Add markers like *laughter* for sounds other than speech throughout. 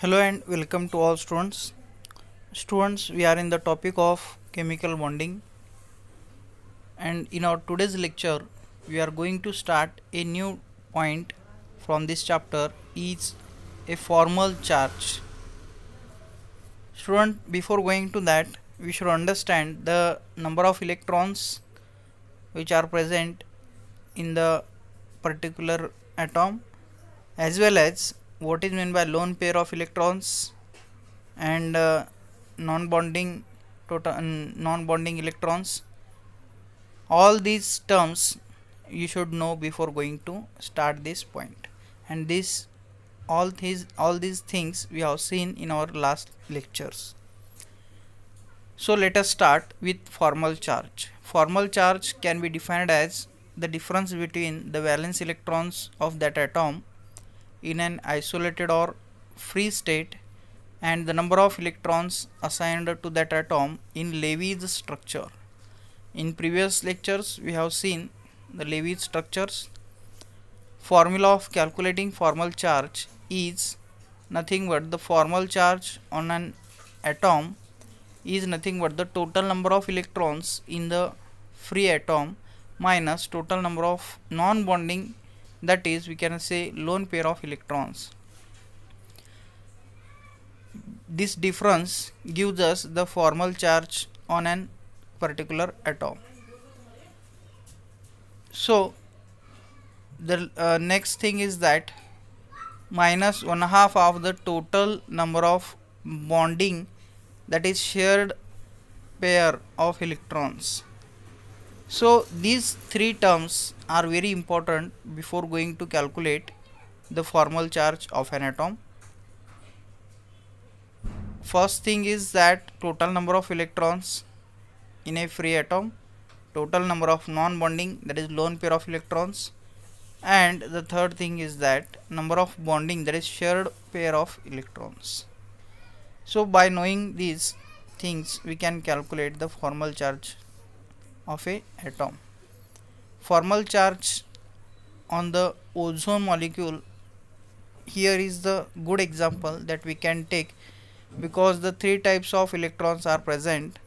hello and welcome to all students students we are in the topic of chemical bonding and in our today's lecture we are going to start a new point from this chapter is a formal charge student before going to that we should understand the number of electrons which are present in the particular atom as well as what is meant by lone pair of electrons and uh, non bonding total non bonding electrons all these terms you should know before going to start this point and this all these all these things we have seen in our last lectures so let us start with formal charge formal charge can be defined as the difference between the valence electrons of that atom in an isolated or free state and the number of electrons assigned to that atom in Levy's structure. In previous lectures we have seen the Lewis structures. Formula of calculating formal charge is nothing but the formal charge on an atom is nothing but the total number of electrons in the free atom minus total number of non-bonding that is we can say lone pair of electrons this difference gives us the formal charge on an particular atom so the uh, next thing is that minus one half of the total number of bonding that is shared pair of electrons so these three terms are very important before going to calculate the formal charge of an atom. First thing is that total number of electrons in a free atom, total number of non-bonding that is lone pair of electrons and the third thing is that number of bonding that is shared pair of electrons. So by knowing these things we can calculate the formal charge of a atom formal charge on the ozone molecule here is the good example that we can take because the three types of electrons are present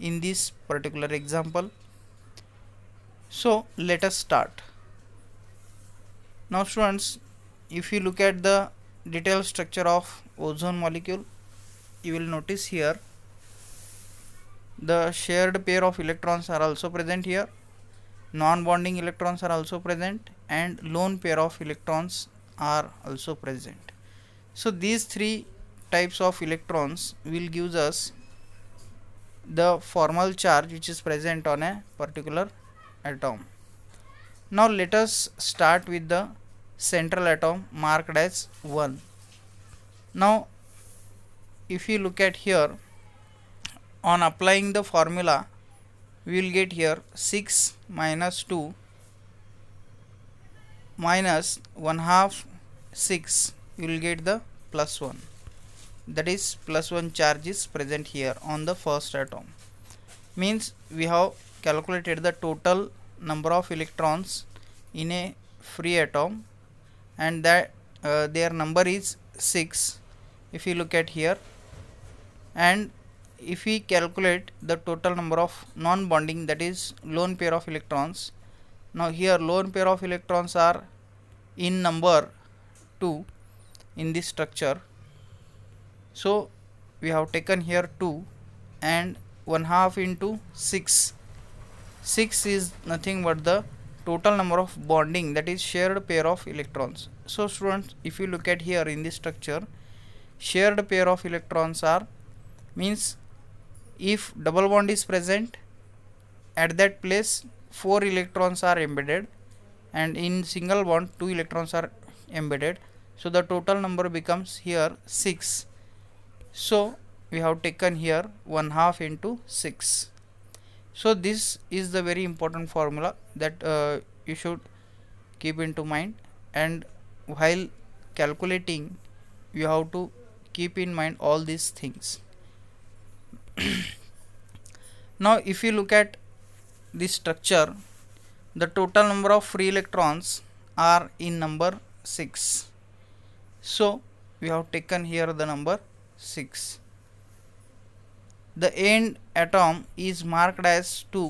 in this particular example so let us start now students if you look at the detailed structure of ozone molecule you will notice here the shared pair of electrons are also present here non-bonding electrons are also present and lone pair of electrons are also present so these three types of electrons will give us the formal charge which is present on a particular atom now let us start with the central atom marked as 1 now if you look at here on applying the formula we will get here 6 minus 2 minus 1 half 6 you will get the plus 1 that is plus 1 charge is present here on the first atom means we have calculated the total number of electrons in a free atom and that uh, their number is 6 if you look at here and if we calculate the total number of non-bonding that is lone pair of electrons now here lone pair of electrons are in number 2 in this structure so we have taken here 2 and 1 half into 6 6 is nothing but the total number of bonding that is shared pair of electrons so students if you look at here in this structure shared pair of electrons are means if double bond is present at that place 4 electrons are embedded and in single bond 2 electrons are embedded so the total number becomes here 6 so we have taken here 1 half into 6 so this is the very important formula that uh, you should keep into mind and while calculating you have to keep in mind all these things *clears throat* now if you look at this structure the total number of free electrons are in number 6 so we have taken here the number 6 the end atom is marked as 2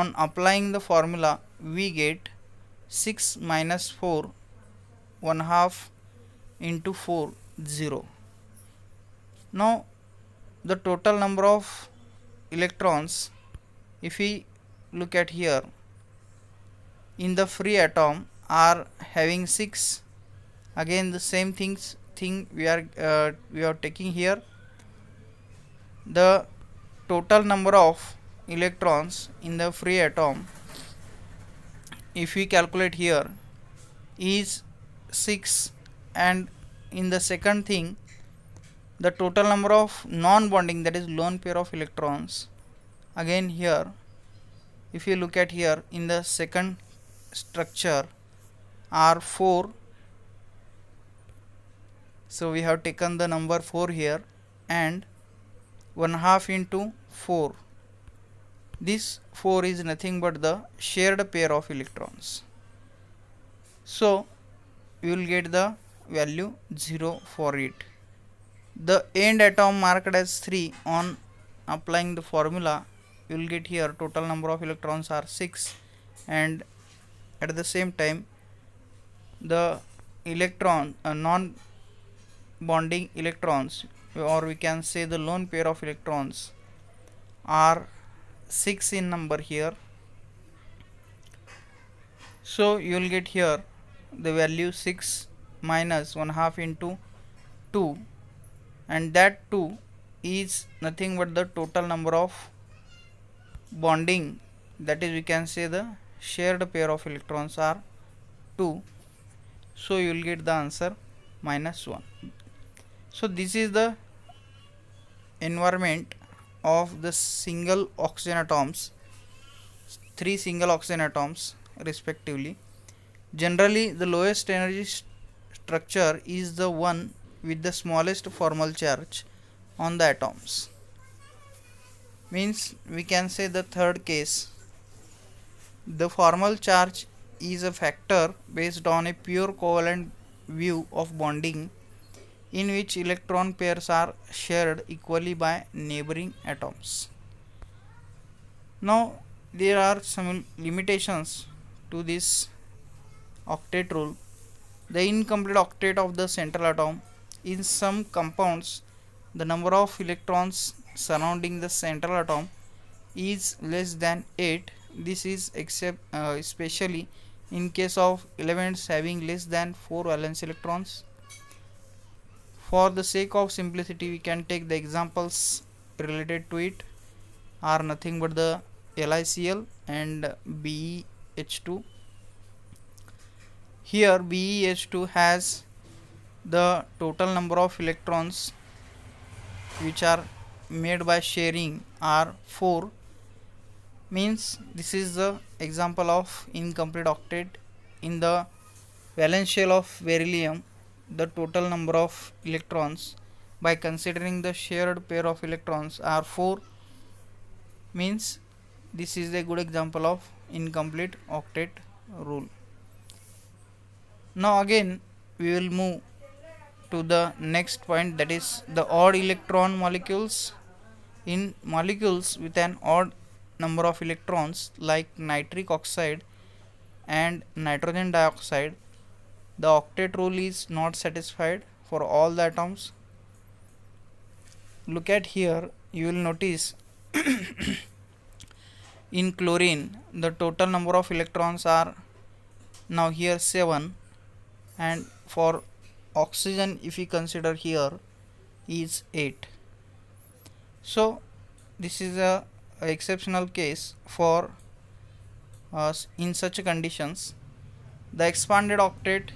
on applying the formula we get 6 minus 4 1 half into 4 0 now the total number of electrons if we look at here in the free atom are having 6 again the same things thing we are uh, we are taking here the total number of electrons in the free atom if we calculate here is 6 and in the second thing the total number of non-bonding that is lone pair of electrons again here if you look at here in the second structure are 4 so we have taken the number 4 here and 1 half into 4 this 4 is nothing but the shared pair of electrons so you will get the value 0 for it the end atom marked as 3 on applying the formula you will get here total number of electrons are 6 and at the same time the electron uh, non bonding electrons or we can say the lone pair of electrons are 6 in number here so you will get here the value 6 minus 1 half into 2 and that too is nothing but the total number of bonding that is we can say the shared pair of electrons are 2 so you will get the answer minus 1 so this is the environment of the single oxygen atoms three single oxygen atoms respectively generally the lowest energy st structure is the one with the smallest formal charge on the atoms means we can say the third case the formal charge is a factor based on a pure covalent view of bonding in which electron pairs are shared equally by neighboring atoms. Now there are some limitations to this octet rule. The incomplete octet of the central atom in some compounds the number of electrons surrounding the central atom is less than 8 this is except uh, especially in case of elements having less than 4 valence electrons for the sake of simplicity we can take the examples related to it are nothing but the LiCl and BeH2 here BeH2 has the total number of electrons which are made by sharing are 4 means this is the example of incomplete octet in the valence shell of beryllium the total number of electrons by considering the shared pair of electrons are 4 means this is a good example of incomplete octet rule now again we will move to the next point that is the odd electron molecules in molecules with an odd number of electrons like nitric oxide and nitrogen dioxide the octet rule is not satisfied for all the atoms look at here you will notice *coughs* in chlorine the total number of electrons are now here 7 and for oxygen if we consider here is 8 so this is a, a exceptional case for us uh, in such conditions the expanded octet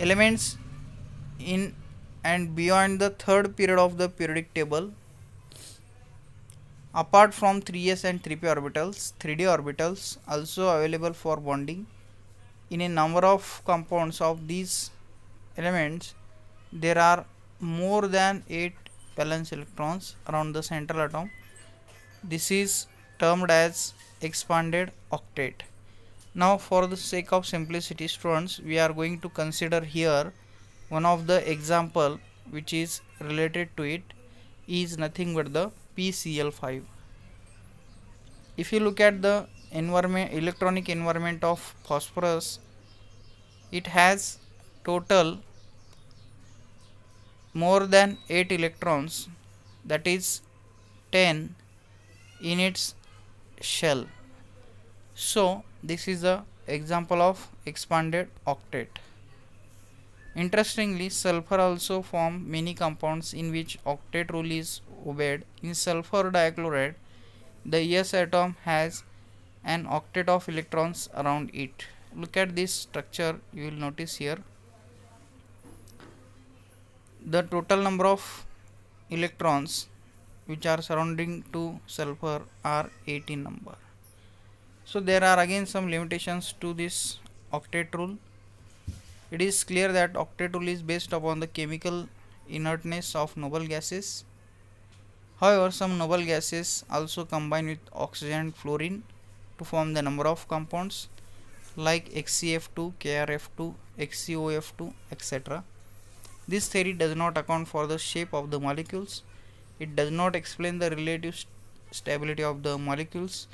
elements in and beyond the third period of the periodic table apart from 3s and 3p orbitals 3d orbitals also available for bonding in a number of compounds of these elements there are more than 8 valence electrons around the central atom this is termed as expanded octet now for the sake of simplicity students we are going to consider here one of the example which is related to it is nothing but the PCl5 if you look at the environment electronic environment of phosphorus it has total more than 8 electrons that is 10 in its shell so this is the example of expanded octet Interestingly, sulfur also form many compounds in which octet rule is obeyed. In sulfur dichloride, the S atom has an octet of electrons around it. Look at this structure you will notice here. The total number of electrons which are surrounding to sulfur are 18 number. So there are again some limitations to this octet rule. It is clear that octet rule is based upon the chemical inertness of noble gases. However, some noble gases also combine with oxygen and fluorine to form the number of compounds like XCF2, KrF2, XCOF2, etc. This theory does not account for the shape of the molecules. It does not explain the relative st stability of the molecules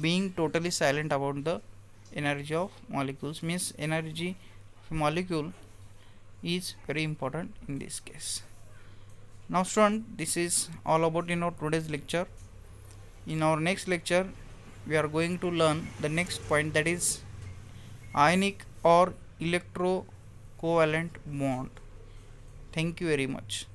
being totally silent about the energy of molecules means energy of molecule is very important in this case. Now student this is all about in our today's lecture. In our next lecture we are going to learn the next point that is ionic or electrocovalent bond. Thank you very much.